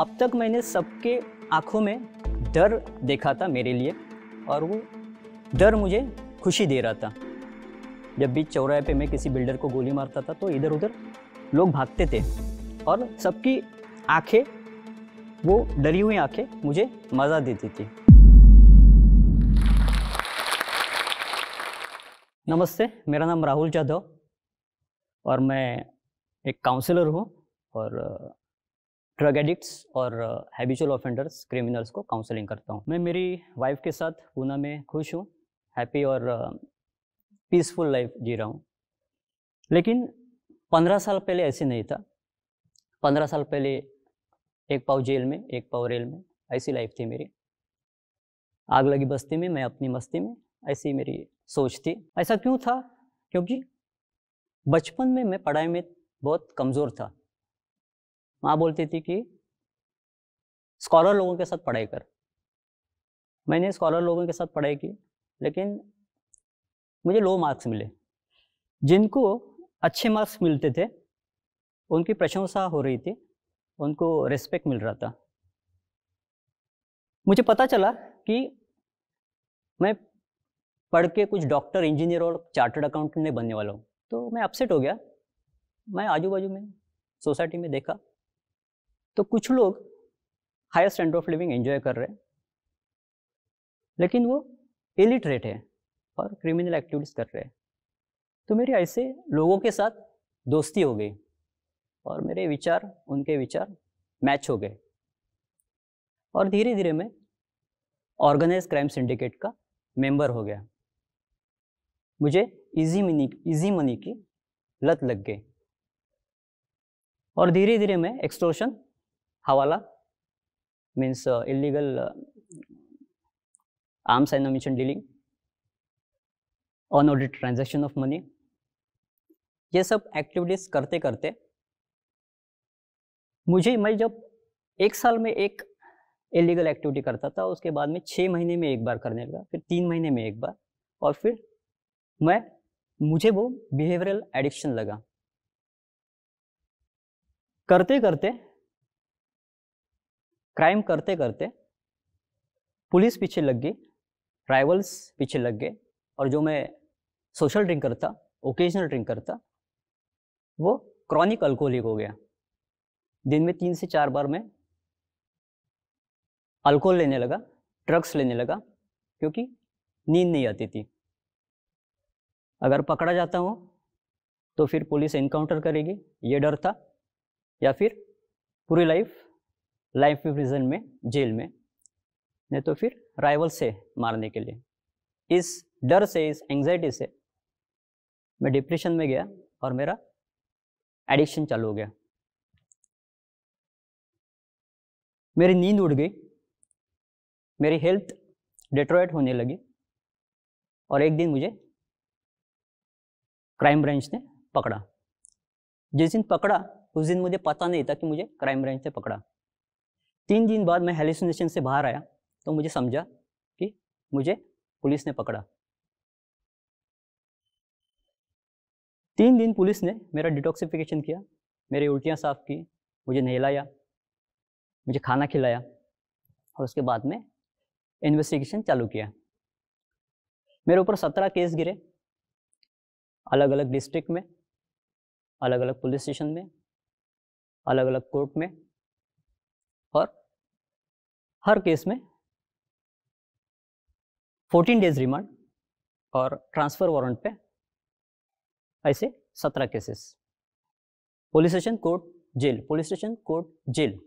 अब तक मैंने सबके आँखों में डर देखा था मेरे लिए और वो डर मुझे खुशी दे रहा था जब भी चौराहे पे मैं किसी बिल्डर को गोली मारता था तो इधर उधर लोग भागते थे और सबकी आंखें वो डरी हुई आंखें मुझे मज़ा देती थी नमस्ते मेरा नाम राहुल जाधव और मैं एक काउंसलर हूँ और ड्रग एडिक्ट्स और हैबिचुअल ऑफेंडर्स क्रिमिनल्स को काउंसलिंग करता हूँ मैं मेरी वाइफ के साथ पूना में खुश हूँ हैप्पी और पीसफुल uh, लाइफ जी रहा हूँ लेकिन पंद्रह साल पहले ऐसे नहीं था पंद्रह साल पहले एक पाव जेल में एक पाव रेल में ऐसी लाइफ थी मेरी आग लगी बस्ती में मैं अपनी मस्ती में ऐसी मेरी सोच थी ऐसा क्यों था क्योंकि बचपन में मैं पढ़ाई में बहुत कमज़ोर था माँ बोलती थी कि स्कॉलर लोगों के साथ पढ़ाई कर मैंने स्कॉलर लोगों के साथ पढ़ाई की लेकिन मुझे लो मार्क्स मिले जिनको अच्छे मार्क्स मिलते थे उनकी प्रशंसा हो रही थी उनको रेस्पेक्ट मिल रहा था मुझे पता चला कि मैं पढ़ के कुछ डॉक्टर इंजीनियर और चार्टर्ड अकाउंटेंट नहीं बनने वाला हूँ तो मैं अपसेट हो गया मैं आजू बाजू में सोसाइटी में देखा तो कुछ लोग higher standard of living enjoy कर रहे हैं लेकिन वो इलिटरेट है और क्रिमिनल एक्टिविटीज़ कर रहे हैं तो मेरी ऐसे लोगों के साथ दोस्ती हो गई और मेरे विचार उनके विचार मैच हो गए और धीरे धीरे मैं ऑर्गेनाइज क्राइम सिंडिकेट का मेंबर हो गया मुझे इजी मनी इजी मनी की लत लग गई और धीरे धीरे मैं extortion hawala means illegal arms and ammunition dealing unaudited transaction of money ये सब एक्टिविटीज करते करते मुझे मैं जब एक साल में एक इलीगल एक्टिविटी करता था उसके बाद में छः महीने में एक बार करने लगा फिर तीन महीने में एक बार और फिर मैं मुझे वो बिहेवियरल एडिक्शन लगा करते करते क्राइम करते करते पुलिस पीछे लग गई राइवल्स पीछे लग गए और जो मैं सोशल ड्रिंक करता ओकेजनल ड्रिंक करता वो क्रॉनिक अल्कोहलिक हो गया दिन में तीन से चार बार मैं अल्कोहल लेने लगा ड्रग्स लेने लगा क्योंकि नींद नहीं आती थी अगर पकड़ा जाता हूँ तो फिर पुलिस इनकाउंटर करेगी ये डर था या फिर पूरी लाइफ लाइफ प्रिजन में जेल में नहीं तो फिर राइवल से मारने के लिए इस डर से इस एंग्जाइटी से मैं डिप्रेशन में गया और मेरा एडिक्शन चालू हो गया मेरी नींद उड़ गई मेरी हेल्थ डिट्रॉयट होने लगी और एक दिन मुझे क्राइम ब्रांच ने पकड़ा जिस दिन पकड़ा उस दिन मुझे पता नहीं था कि मुझे क्राइम ब्रांच ने पकड़ा तीन दिन बाद मैं हेलुसिनेशन से बाहर आया तो मुझे समझा कि मुझे पुलिस ने पकड़ा तीन दिन पुलिस ने मेरा डिटॉक्सिफिकेशन किया मेरी उल्टियाँ साफ़ की मुझे नहलाया मुझे खाना खिलाया और उसके बाद में इन्वेस्टिगेशन चालू किया मेरे ऊपर सत्रह केस गिरे अलग अलग डिस्ट्रिक्ट में अलग अलग पुलिस स्टेशन में अलग अलग कोर्ट में और हर केस में 14 डेज रिमांड और ट्रांसफ़र वारंट पे ऐसे 17 केसेस पुलिस स्टेशन कोर्ट जेल पुलिस स्टेशन कोर्ट जेल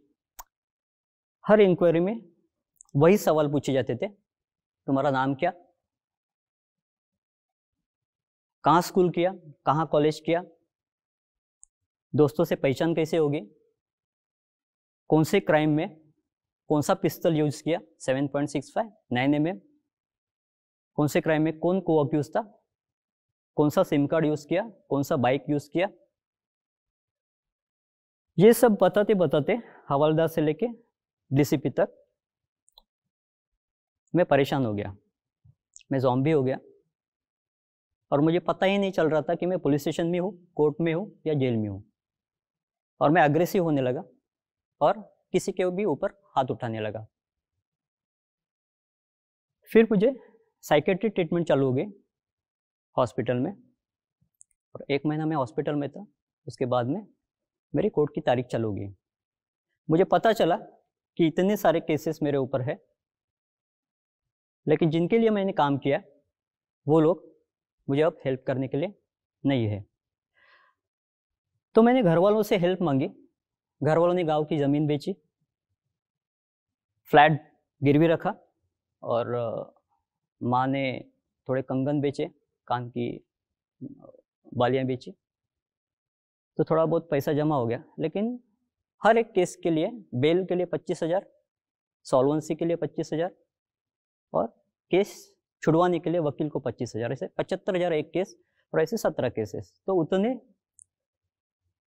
हर इंक्वायरी में वही सवाल पूछे जाते थे तुम्हारा नाम क्या कहाँ स्कूल किया कहाँ कॉलेज किया दोस्तों से पहचान कैसे होगी कौन से क्राइम में कौन सा पिस्तल यूज किया 7.65 point six five nine M M कौन से क्राइम में कौन को अक्यूज था कौन सा सिम कार्ड यूज किया कौन सा बाइक यूज किया ये सब बताते बताते हवालदार से लेके डीसीपी तक मैं परेशान हो गया मैं जॉम्बी हो गया और मुझे पता ही नहीं चल रहा था कि मैं पुलिस स्टेशन में हूँ कोर्ट में हूँ या जेल में हूँ और मैं अग्रेसिव होने लगा और किसी के भी ऊपर हाथ उठाने लगा फिर मुझे साइकेट्री ट्रीटमेंट चालू हो गई हॉस्पिटल में और एक महीना मैं हॉस्पिटल में था उसके बाद में मेरी कोर्ट की तारीख चालू हो गई मुझे पता चला कि इतने सारे केसेस मेरे ऊपर है लेकिन जिनके लिए मैंने काम किया वो लोग मुझे अब हेल्प करने के लिए नहीं है तो मैंने घर वालों से हेल्प मांगी घर वालों ने गांव की ज़मीन बेची फ्लैट गिरवी रखा और माँ ने थोड़े कंगन बेचे कान की बालियाँ बेची तो थोड़ा बहुत पैसा जमा हो गया लेकिन हर एक केस के लिए बेल के लिए पच्चीस हज़ार सॉल्वेंसी के लिए पच्चीस हज़ार और केस छुड़वाने के लिए वकील को पच्चीस हज़ार ऐसे पचहत्तर हज़ार एक केस और ऐसे सत्रह केसेस तो उतने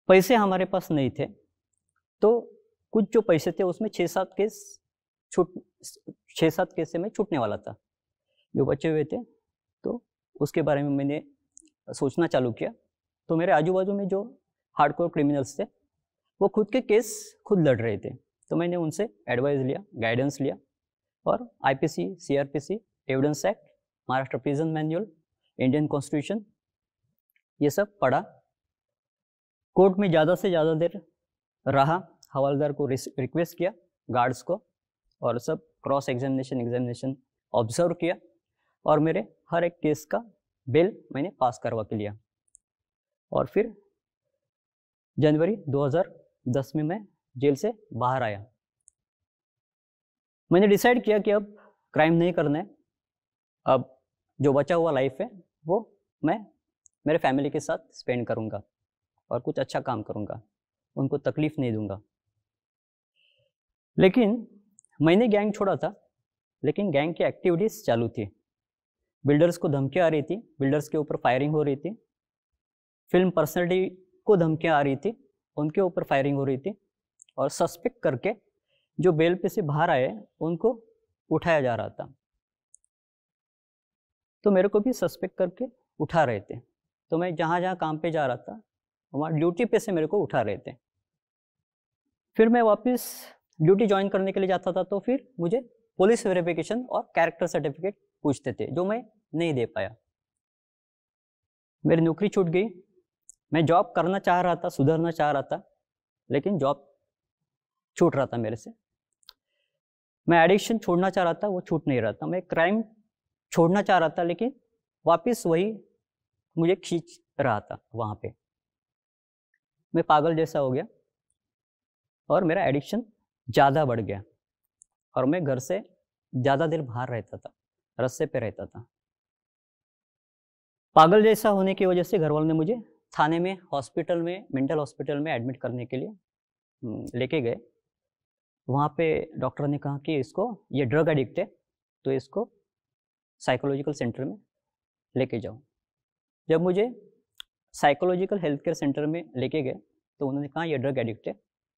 पैसे हमारे पास नहीं थे तो कुछ जो पैसे थे उसमें छः सात केस छूट छः सात केस से मैं छूटने वाला था जो बचे हुए थे तो उसके बारे में मैंने सोचना चालू किया तो मेरे आजू बाजू में जो हार्डकोर क्रिमिनल्स थे वो खुद के केस खुद लड़ रहे थे तो मैंने उनसे एडवाइस लिया गाइडेंस लिया और IPC CrPC evidence act Maharashtra prison manual Indian constitution ये सब पढ़ा कोर्ट में ज़्यादा से ज़्यादा देर रहा हवालदार को रिक्वेस्ट किया गार्ड्स को और सब क्रॉस एग्जामिनेशन एग्जामिनेशन ऑब्जर्व किया और मेरे हर एक केस का बिल मैंने पास करवा के लिया और फिर जनवरी 2010 में मैं जेल से बाहर आया मैंने डिसाइड किया कि अब क्राइम नहीं करना है अब जो बचा हुआ लाइफ है वो मैं मेरे फैमिली के साथ स्पेंड करूँगा और कुछ अच्छा काम करूँगा उनको तकलीफ नहीं दूंगा लेकिन मैंने गैंग छोड़ा था लेकिन गैंग की एक्टिविटीज़ चालू थी बिल्डर्स को धमकियाँ आ रही थी बिल्डर्स के ऊपर फायरिंग हो रही थी फिल्म पर्सनलिटी को धमकियाँ आ रही थी उनके ऊपर फायरिंग हो रही थी और सस्पेक्ट करके जो बेल पे से बाहर आए उनको उठाया जा रहा था तो मेरे को भी सस्पेक्ट करके उठा रहे थे तो मैं जहाँ जहाँ काम पे जा रहा था वहाँ ड्यूटी पे से मेरे को उठा रहे थे फिर मैं वापस ड्यूटी ज्वाइन करने के लिए जाता था तो फिर मुझे पुलिस वेरिफिकेशन और कैरेक्टर सर्टिफिकेट पूछते थे जो मैं नहीं दे पाया मेरी नौकरी छूट गई मैं जॉब करना चाह रहा था सुधरना चाह रहा था लेकिन जॉब छूट रहा था मेरे से मैं एडिक्शन छोड़ना चाह रहा था वो छूट नहीं रहा था मैं क्राइम छोड़ना चाह रहा था लेकिन वापस वही मुझे खींच रहा था वहाँ पे मैं पागल जैसा हो गया और मेरा एडिक्शन ज़्यादा बढ़ गया और मैं घर से ज़्यादा देर बाहर रहता था रस्से पे रहता था पागल जैसा होने की वजह से घर वालों ने मुझे थाने में हॉस्पिटल में मेंटल हॉस्पिटल में एडमिट करने के लिए लेके गए वहाँ पे डॉक्टर ने कहा कि इसको ये ड्रग एडिक्ट है तो इसको साइकोलॉजिकल सेंटर में लेके जाओ जब मुझे साइकोलॉजिकल हेल्थ केयर सेंटर में लेके गए तो उन्होंने कहा यह ड्रग एडिक्ट है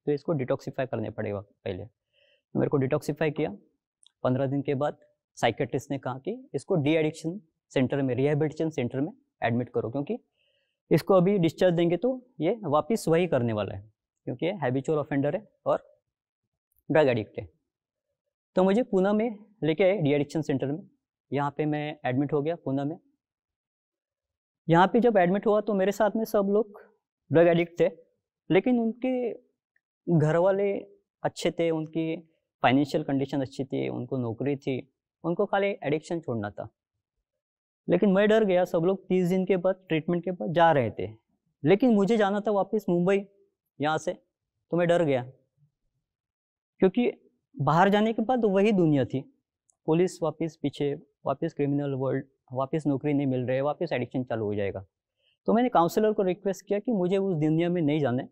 तो इसको डिटॉक्सीफाई करने पड़ेगा पहले तो मेरे को डिटॉक्सीफाई किया पंद्रह दिन के बाद साइकेट्रिस्ट ने कहा कि इसको डी एडिक्शन सेंटर में रिहेबिलिटेशन सेंटर में एडमिट करो क्योंकि इसको अभी डिस्चार्ज देंगे तो ये वापस वही करने वाला है क्योंकि ये हैबिचुअल ऑफेंडर है और ड्रग एडिक्ट है तो मुझे पूना में लेके आए डी एडिक्शन सेंटर में यहाँ पे मैं एडमिट हो गया पूना में यहाँ पे जब एडमिट हुआ तो मेरे साथ में सब लोग ड्रग एडिक्ट थे लेकिन उनके घर वाले अच्छे थे उनकी फाइनेंशियल कंडीशन अच्छी थी उनको नौकरी थी उनको खाली एडिक्शन छोड़ना था लेकिन मैं डर गया सब लोग तीस दिन के बाद ट्रीटमेंट के बाद जा रहे थे लेकिन मुझे जाना था वापस मुंबई यहाँ से तो मैं डर गया क्योंकि बाहर जाने के बाद वही दुनिया थी पुलिस वापस पीछे वापस क्रिमिनल वर्ल्ड वापस नौकरी नहीं मिल रही है वापस एडिक्शन चालू हो जाएगा तो मैंने काउंसलर को रिक्वेस्ट किया कि मुझे उस दुनिया में नहीं जाना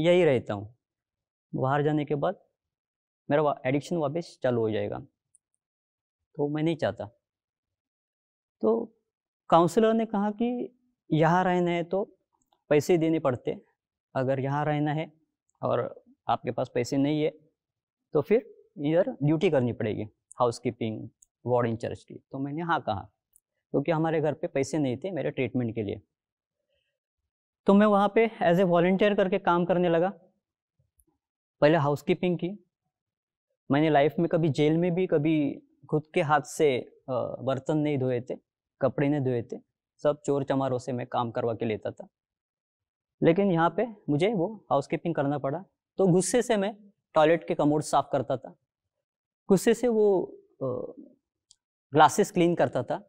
यही रहता हूँ बाहर जाने के बाद मेरा वा, एडिक्शन वापस चालू हो जाएगा तो मैं नहीं चाहता तो काउंसलर ने कहा कि यहाँ रहना है तो पैसे देने पड़ते अगर यहाँ रहना है और आपके पास पैसे नहीं है तो फिर इधर ड्यूटी करनी पड़ेगी हाउस कीपिंग वार्ड इंचार्ज की तो मैंने हाँ कहा क्योंकि तो हमारे घर पे पैसे नहीं थे मेरे ट्रीटमेंट के लिए तो मैं वहाँ पे एज ए वॉल्टियर करके काम करने लगा पहले हाउसकीपिंग की मैंने लाइफ में कभी जेल में भी कभी खुद के हाथ से बर्तन नहीं धोए थे कपड़े नहीं धोए थे सब चोर चमारों से मैं काम करवा के लेता था लेकिन यहाँ पे मुझे वो हाउस कीपिंग करना पड़ा तो गुस्से से मैं टॉयलेट के कमोड साफ करता था गुस्से से वो ग्लासेस क्लीन करता था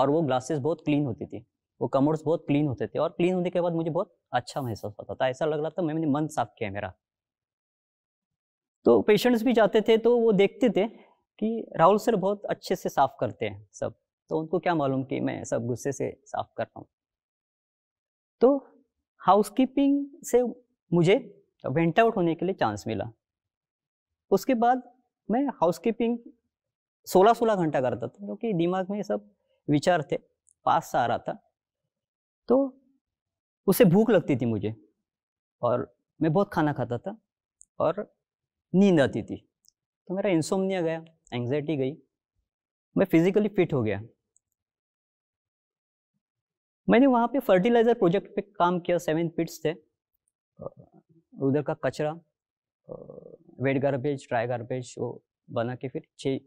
और वो ग्लासेस बहुत क्लीन होती थी वो कमोड्स बहुत क्लीन होते थे और क्लीन होने के बाद मुझे बहुत अच्छा महसूस होता था ऐसा लग रहा था मैंने मन साफ किया मेरा तो पेशेंट्स भी जाते थे तो वो देखते थे कि राहुल सर बहुत अच्छे से साफ करते हैं सब तो उनको क्या मालूम कि मैं सब गुस्से से साफ कर रहा हूँ तो हाउसकीपिंग से मुझे वेंट आउट होने के लिए चांस मिला उसके बाद मैं हाउसकीपिंग 16-16 घंटा करता था क्योंकि दिमाग में सब विचार थे पास आ रहा था तो उसे भूख लगती थी मुझे और मैं बहुत खाना खाता था और नींद आती थी तो मेरा इंसोमनिया गया एंग्जाइटी गई मैं फिजिकली फिट हो गया मैंने वहाँ पे फर्टिलाइज़र प्रोजेक्ट पे काम किया सेवन पिट्स थे उधर का कचरा वेट गार्बेज ड्राई गार्बेज वो बना के फिर छः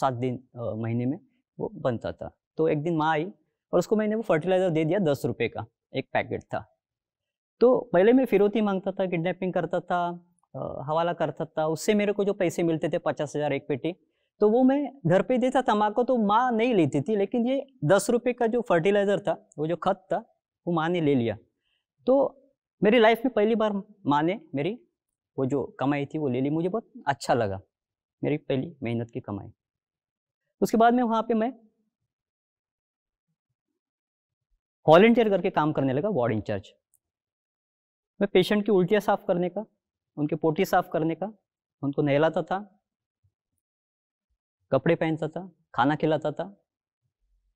सात दिन महीने में वो बनता था तो एक दिन माँ आई और उसको मैंने वो फर्टिलाइज़र दे दिया दस रुपये का एक पैकेट था तो पहले मैं फिरौती मांगता था किडनैपिंग करता था हवाला करता था उससे मेरे को जो पैसे मिलते थे पचास हज़ार एक पेटी तो वो मैं घर पे देता तम्बाकू तो माँ नहीं लेती थी लेकिन ये दस रुपये का जो फर्टिलाइज़र था वो जो खत था वो माँ ने ले लिया तो मेरी लाइफ में पहली बार माँ ने मेरी वो जो कमाई थी वो ले ली मुझे बहुत अच्छा लगा मेरी पहली मेहनत की कमाई उसके बाद में वहाँ पे मैं वॉलेंटियर करके काम करने लगा वार्ड इंचार्ज मैं पेशेंट की उल्टियाँ साफ करने का उनकी पोटी साफ करने का उनको नहलाता था कपड़े पहनता था खाना खिलाता था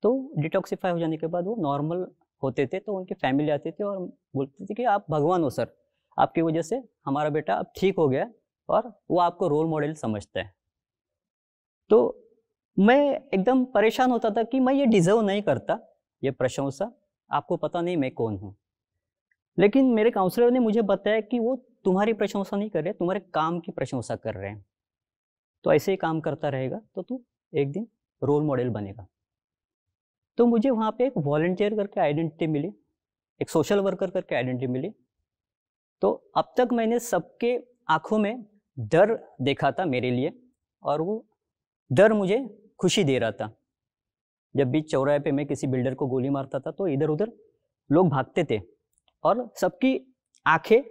तो डिटॉक्सीफाई हो जाने के बाद वो नॉर्मल होते थे तो उनकी फैमिली आते थे और बोलते थे कि आप भगवान हो सर आपकी वजह से हमारा बेटा अब ठीक हो गया और वो आपको रोल मॉडल समझता है तो मैं एकदम परेशान होता था कि मैं ये डिजर्व नहीं करता ये प्रशंसा आपको पता नहीं मैं कौन हूँ लेकिन मेरे काउंसलर ने मुझे बताया कि वो तुम्हारी प्रशंसा नहीं कर रहे तुम्हारे काम की प्रशंसा कर रहे हैं तो ऐसे ही काम करता रहेगा तो तू एक दिन रोल मॉडल बनेगा तो मुझे वहाँ पे एक वॉल्टियर करके आइडेंटिटी मिली एक सोशल वर्कर करके आइडेंटिटी मिली तो अब तक मैंने सबके आंखों में डर देखा था मेरे लिए और वो डर मुझे खुशी दे रहा था जब भी चौराहे पे मैं किसी बिल्डर को गोली मारता था तो इधर उधर लोग भागते थे और सबकी आंखें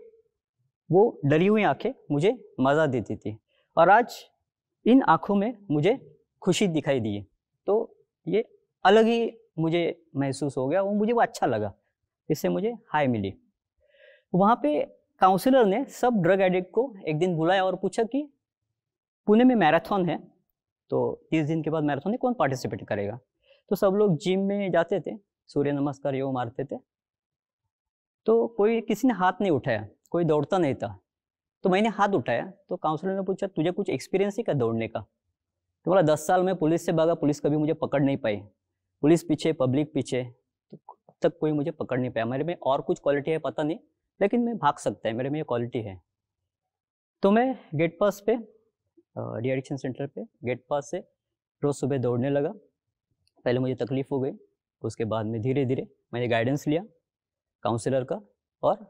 वो डरी हुई आंखें मुझे मज़ा देती थी और आज इन आँखों में मुझे खुशी दिखाई दी तो ये अलग ही मुझे महसूस हो गया वो मुझे वो अच्छा लगा इससे मुझे हाई मिली वहाँ पे काउंसलर ने सब ड्रग एडिक्ट को एक दिन बुलाया और पूछा कि पुणे में मैराथन है तो तीस दिन के बाद मैराथन में कौन पार्टिसिपेट करेगा तो सब लोग जिम में जाते थे सूर्य नमस्कार यो मारते थे तो कोई किसी ने हाथ नहीं उठाया कोई दौड़ता नहीं था तो मैंने हाथ उठाया तो काउंसलर ने पूछा तुझे कुछ एक्सपीरियंस ही क्या दौड़ने का तो बोला दस साल में पुलिस से भागा पुलिस कभी मुझे पकड़ नहीं पाई पुलिस पीछे पब्लिक पीछे तो अब तक कोई मुझे पकड़ नहीं पाया मेरे में और कुछ क्वालिटी है पता नहीं लेकिन मैं भाग सकता है मेरे में ये क्वालिटी है तो मैं गेट पास पे रिएडिक्शन सेंटर पे गेट पास से रोज़ सुबह दौड़ने लगा पहले मुझे तकलीफ़ हो गई उसके बाद में धीरे धीरे मैंने गाइडेंस लिया काउंसलर का और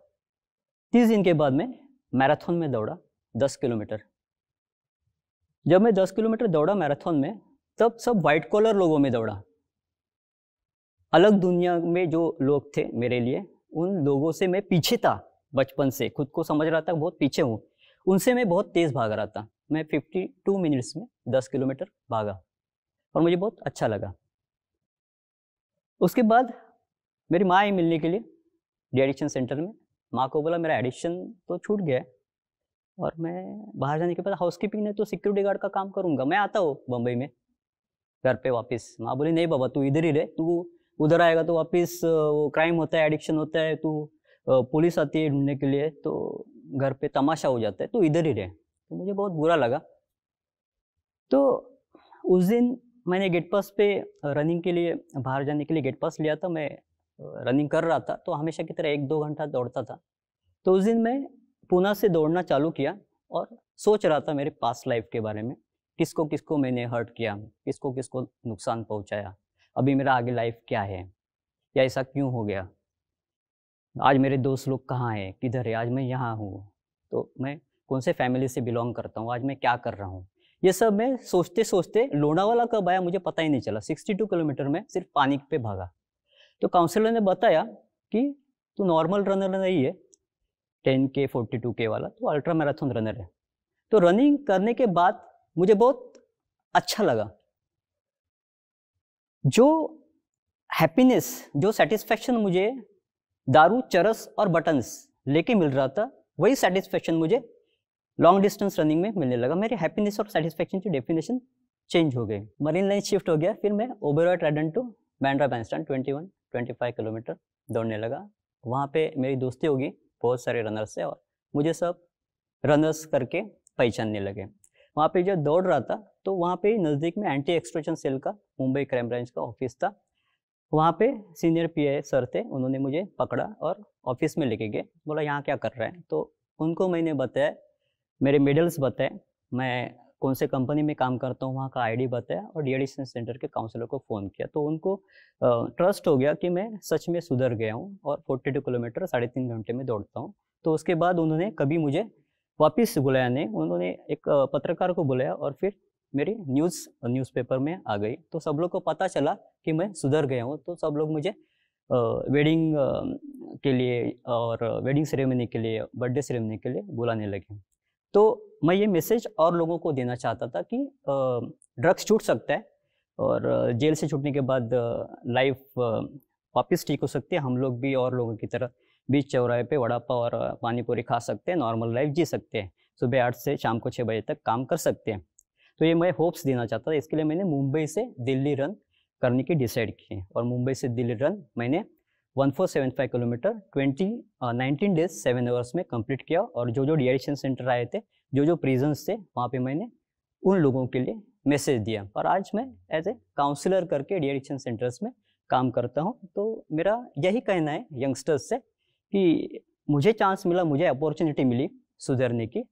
तीस दिन के बाद मैं मैराथन में दौड़ा दस किलोमीटर जब मैं दस किलोमीटर दौड़ा मैराथन में तब सब वाइट कॉलर लोगों में दौड़ा अलग दुनिया में जो लोग थे मेरे लिए उन लोगों से मैं पीछे था बचपन से खुद को समझ रहा था बहुत पीछे हूँ उनसे मैं बहुत तेज़ भाग रहा था मैं 52 मिनट्स में 10 किलोमीटर भागा और मुझे बहुत अच्छा लगा उसके बाद मेरी माँ आई मिलने के लिए डेडिक्शन सेंटर में माँ को बोला मेरा एडिक्शन तो छूट गया है और मैं बाहर जाने के बाद हाउस कीपिंग नहीं तो सिक्योरिटी गार्ड का काम करूँगा मैं आता हूँ बम्बई में घर पे वापस माँ बोली नहीं बाबा तू इधर ही रहे तू उधर आएगा तो वापस वो क्राइम होता है एडिक्शन होता है तू पुलिस आती है ढूंढने के लिए तो घर पे तमाशा हो जाता है तू इधर ही रहे तो मुझे बहुत बुरा लगा तो उस दिन मैंने गेट पास पे रनिंग के लिए बाहर जाने के लिए गेट पास लिया था मैं रनिंग कर रहा था तो हमेशा की तरह एक दो घंटा दौड़ता था तो उस दिन मैं पुणे से दौड़ना चालू किया और सोच रहा था मेरे पास्ट लाइफ के बारे में किसको किसको मैंने हर्ट किया किसको किसको नुकसान पहुंचाया अभी मेरा आगे लाइफ क्या है या ऐसा क्यों हो गया आज मेरे दोस्त लोग कहाँ हैं किधर है आज मैं यहाँ हूँ तो मैं कौन से फैमिली से बिलोंग करता हूँ आज मैं क्या कर रहा हूँ ये सब मैं सोचते सोचते लोनावाला कब आया मुझे पता ही नहीं चला 62 किलोमीटर में सिर्फ पानी पे भागा तो काउंसलर ने बताया कि तू नॉर्मल रनर नहीं है टेन के फोर्टी टू के वाला तो अल्ट्रा मैराथन रनर है तो रनिंग करने के बाद मुझे बहुत अच्छा लगा जो हैप्पीनेस जो सेटिस्फेक्शन मुझे दारू चरस और बटन्स लेके मिल रहा था वही सेटिस्फेक्शन मुझे लॉन्ग डिस्टेंस रनिंग में मिलने लगा मेरी हैप्पीनेस और सेटिस्फेक्शन की डेफिनेशन चेंज हो गई मरीन लाइन शिफ्ट हो गया फिर मैं Oberoi Trident to Bandra Bandstand twenty one 25 kilometre दौड़ने लगा वहाँ पे मेरी दोस्ती होगी बहुत सारे रनर्स से और मुझे सब रनर्स करके पहचानने लगे वहाँ पे जब दौड़ रहा था तो वहाँ पे नज़दीक में एंटी एक्सप्रेशन सेल का मुंबई क्राइम ब्रांच का ऑफिस था वहाँ पे सीनियर पी सर थे उन्होंने मुझे पकड़ा और ऑफिस में लेके गए बोला यहाँ क्या कर रहे हैं तो उनको मैंने बताया मेरे मेडल्स बताए मैं कौन से कंपनी में काम करता हूँ वहाँ का आईडी बताया और डीएडिक्शन सेंटर के काउंसलर को फ़ोन किया तो उनको ट्रस्ट हो गया कि मैं सच में सुधर गया हूँ और फोर्टी टू किलोमीटर साढ़े तीन घंटे में दौड़ता हूँ तो उसके बाद उन्होंने कभी मुझे वापस बुलाया नहीं उन्होंने एक पत्रकार को बुलाया और फिर मेरी न्यूज़ न्यूज़पेपर में आ गई तो सब लोग को पता चला कि मैं सुधर गया हूँ तो सब लोग मुझे वेडिंग के लिए और वेडिंग सेरेमनी के लिए बर्थडे सेरेमनी के लिए बुलाने लगे तो मैं ये मैसेज और लोगों को देना चाहता था कि ड्रग्स छूट सकता है और जेल से छूटने के बाद लाइफ वापस ठीक हो सकती है हम लोग भी और लोगों की तरह बीच चौराहे पे वड़ा पाव और पानी पूरी खा सकते हैं नॉर्मल लाइफ जी सकते हैं सुबह आठ से शाम को छः बजे तक काम कर सकते हैं तो ये मैं होप्स देना चाहता था इसके लिए मैंने मुंबई से दिल्ली रन करने की डिसाइड की और मुंबई से दिल्ली रन मैंने 1475 kilometre 20 nineteen days seven hours में कंप्लीट किया और जो जो डिएडिशन सेंटर आए थे जो जो प्रिजन्स थे वहाँ पे मैंने उन लोगों के लिए मैसेज दिया और आज मैं एज ए काउंसलर करके डिएडिक्शन सेंटर्स में काम करता हूँ तो मेरा यही कहना है यंगस्टर्स से कि मुझे चांस मिला मुझे अपॉर्चुनिटी मिली सुधरने की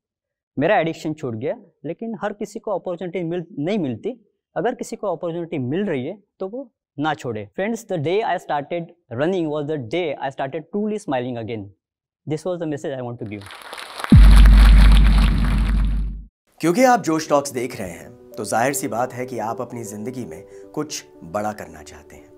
मेरा एडिक्शन छूट गया लेकिन हर किसी को अपॉर्चुनिटी मिल नहीं मिलती अगर किसी को अपॉर्चुनिटी मिल रही है तो वो ना छोड़े friends the day I started running was the day I started truly smiling again this was the message I want to give क्योंकि आप जोश टॉक्स देख रहे हैं तो जाहिर सी बात है कि आप अपनी ज़िंदगी में कुछ बड़ा करना चाहते हैं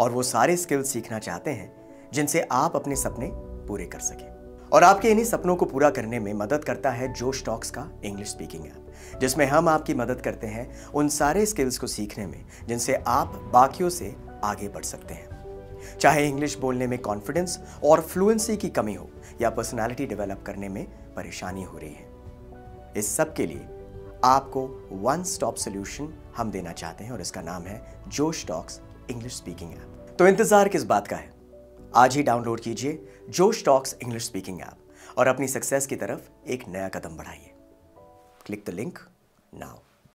और वो सारे स्किल्स सीखना चाहते हैं जिनसे आप अपने सपने पूरे कर सकें और आपके इन्हीं सपनों को पूरा करने में मदद करता है जोश टॉक्स का इंग्लिश स्पीकिंग ऐप जिसमें हम आपकी मदद करते हैं उन सारे स्किल्स को सीखने में जिनसे आप बाकियों से आगे बढ़ सकते हैं चाहे इंग्लिश बोलने में कॉन्फिडेंस और फ्लुएंसी की कमी हो या पर्सनैलिटी डेवलप करने में परेशानी हो रही है इस सब के लिए आपको वन स्टॉप सोल्यूशन हम देना चाहते हैं और इसका नाम है जोश टॉक्स इंग्लिश स्पीकिंग ऐप तो इंतजार किस बात का है आज ही डाउनलोड कीजिए जो स्टॉक्स इंग्लिश स्पीकिंग ऐप और अपनी सक्सेस की तरफ एक नया कदम बढ़ाइए क्लिक द लिंक नाउ